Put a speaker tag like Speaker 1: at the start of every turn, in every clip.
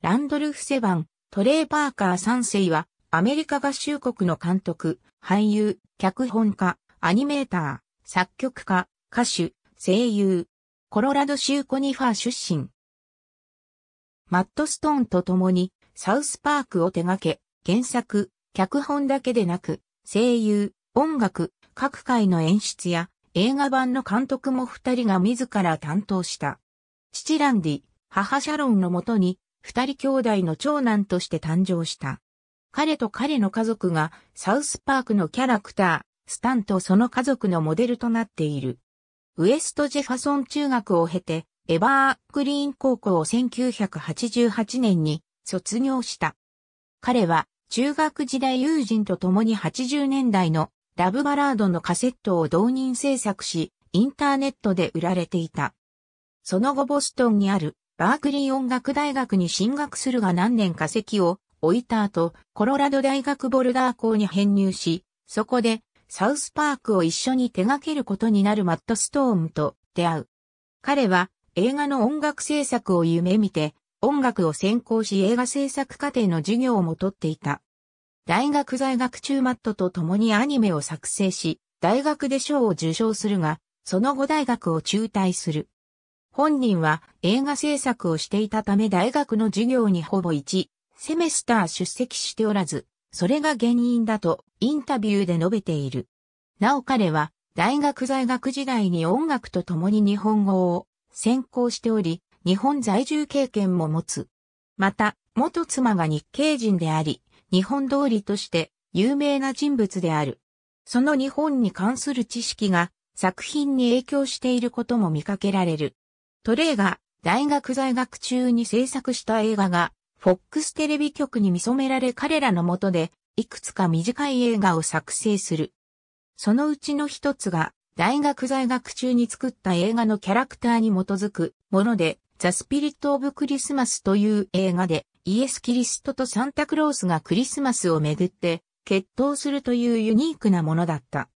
Speaker 1: ランドルフ・セバン、トレイ・パーカー3世は、アメリカ合衆国の監督、俳優、脚本家、アニメーター、作曲家、歌手、声優、コロラド州コニファー出身。マット・ストーンと共に、サウスパークを手掛け、原作、脚本だけでなく、声優、音楽、各界の演出や、映画版の監督も二人が自ら担当した。父ランディ、母シャロンのもとに、二人兄弟の長男として誕生した。彼と彼の家族がサウスパークのキャラクター、スタンとその家族のモデルとなっている。ウエストジェファソン中学を経て、エバーグリーン高校を1988年に卒業した。彼は中学時代友人と共に80年代のラブバラードのカセットを同人制作し、インターネットで売られていた。その後ボストンにあるバークリー音楽大学に進学するが何年か席を置いた後、コロラド大学ボルダー校に編入し、そこでサウスパークを一緒に手掛けることになるマット・ストームと出会う。彼は映画の音楽制作を夢見て、音楽を専攻し映画制作課程の授業をもとっていた。大学在学中マットと共にアニメを作成し、大学で賞を受賞するが、その後大学を中退する。本人は映画制作をしていたため大学の授業にほぼ1セメスター出席しておらず、それが原因だとインタビューで述べている。なお彼は大学在学時代に音楽と共に日本語を専攻しており、日本在住経験も持つ。また、元妻が日系人であり、日本通りとして有名な人物である。その日本に関する知識が作品に影響していることも見かけられる。トレイが大学在学中に制作した映画が、フォックステレビ局に見染められ彼らのもとで、いくつか短い映画を作成する。そのうちの一つが、大学在学中に作った映画のキャラクターに基づくもので、ザ・スピリット・オブ・クリスマスという映画で、イエス・キリストとサンタクロースがクリスマスをめぐって決闘するというユニークなものだった。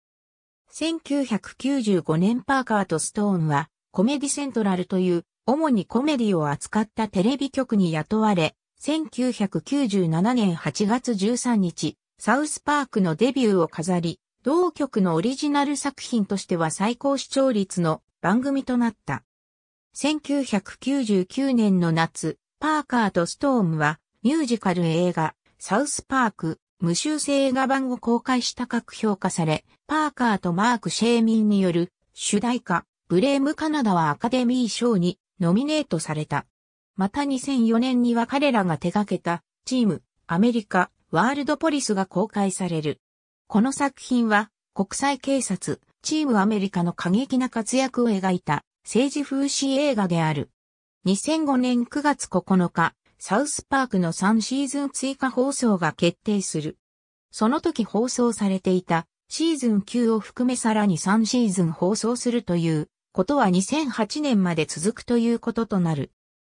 Speaker 1: 1995年パーカーとストーンはコメディセントラルという、主にコメディを扱ったテレビ局に雇われ、1997年8月13日、サウスパークのデビューを飾り、同局のオリジナル作品としては最高視聴率の番組となった。1999年の夏、パーカーとストームはミュージカル映画、サウスパーク、無修正映画版を公開した各評価され、パーカーとマーク・シェーミンによる主題歌、ブレームカナダはアカデミー賞にノミネートされた。また2004年には彼らが手掛けたチームアメリカワールドポリスが公開される。この作品は国際警察チームアメリカの過激な活躍を描いた政治風刺映画である。2005年9月9日、サウスパークの3シーズン追加放送が決定する。その時放送されていたシーズン9を含めさらに3シーズン放送するということは2008年まで続くということとなる。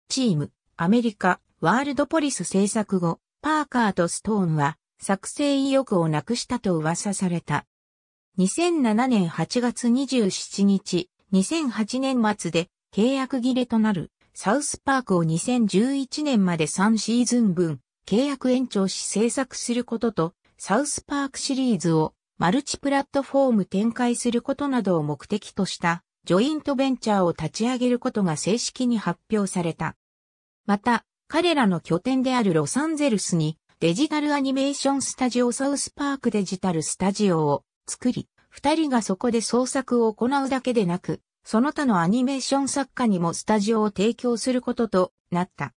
Speaker 1: チーム、アメリカ、ワールドポリス制作後、パーカーとストーンは作成意欲をなくしたと噂された。2007年8月27日、2008年末で契約切れとなるサウスパークを2011年まで3シーズン分契約延長し制作することとサウスパークシリーズをマルチプラットフォーム展開することなどを目的としたジョイントベンチャーを立ち上げることが正式に発表された。また、彼らの拠点であるロサンゼルスにデジタルアニメーションスタジオサウスパークデジタルスタジオを作り、二人がそこで創作を行うだけでなく、その他のアニメーション作家にもスタジオを提供することとなった。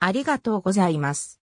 Speaker 1: ありがとうございます。